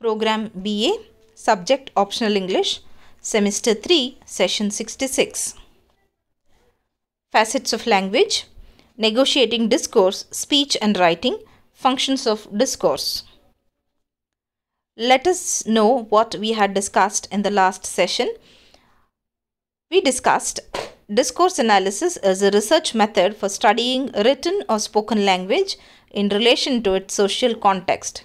Program BA, Subject Optional English, Semester 3, Session 66. Facets of Language, Negotiating Discourse, Speech and Writing, Functions of Discourse. Let us know what we had discussed in the last session. We discussed discourse analysis as a research method for studying written or spoken language in relation to its social context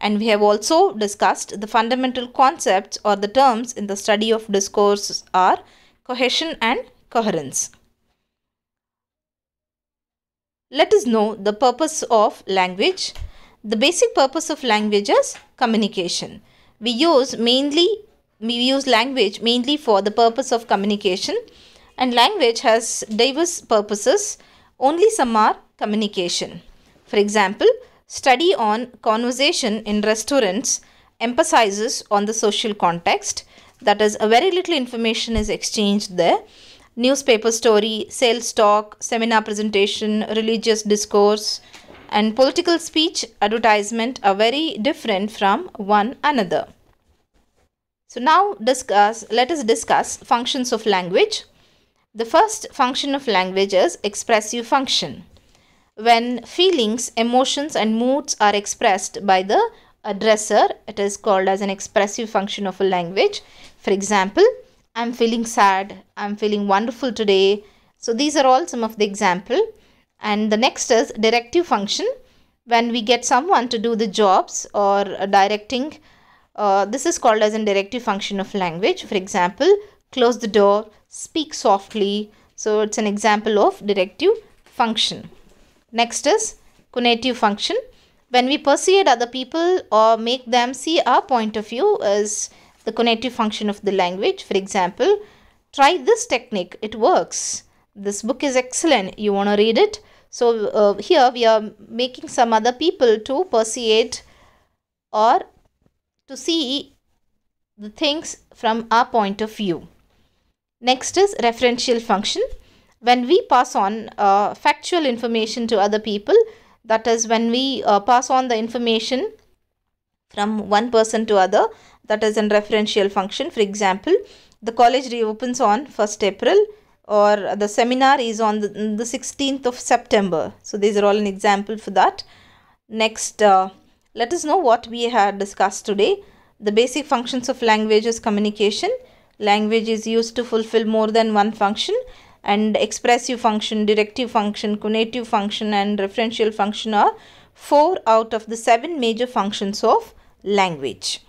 and we have also discussed the fundamental concepts or the terms in the study of discourse are cohesion and coherence. Let us know the purpose of language. The basic purpose of language is communication. We use mainly we use language mainly for the purpose of communication and language has diverse purposes only some are communication. For example, Study on conversation in restaurants emphasizes on the social context. That is, very little information is exchanged there. Newspaper story, sales talk, seminar presentation, religious discourse, and political speech advertisement are very different from one another. So now discuss, let us discuss functions of language. The first function of language is expressive function when feelings, emotions and moods are expressed by the addresser. It is called as an expressive function of a language. For example, I'm feeling sad, I'm feeling wonderful today. So these are all some of the example. And the next is directive function. When we get someone to do the jobs or uh, directing, uh, this is called as a directive function of language. For example, close the door, speak softly. So it's an example of directive function. Next is conative function. When we persuade other people or make them see our point of view is the conative function of the language. For example, try this technique. It works. This book is excellent. You want to read it? So uh, here we are making some other people to persuade or to see the things from our point of view. Next is referential function when we pass on uh, factual information to other people, that is when we uh, pass on the information from one person to other, that is in referential function. For example, the college reopens on 1st April or the seminar is on the, the 16th of September. So these are all an example for that. Next, uh, let us know what we had discussed today. The basic functions of language is communication. Language is used to fulfill more than one function and expressive function, directive function, conative function and referential function are four out of the seven major functions of language.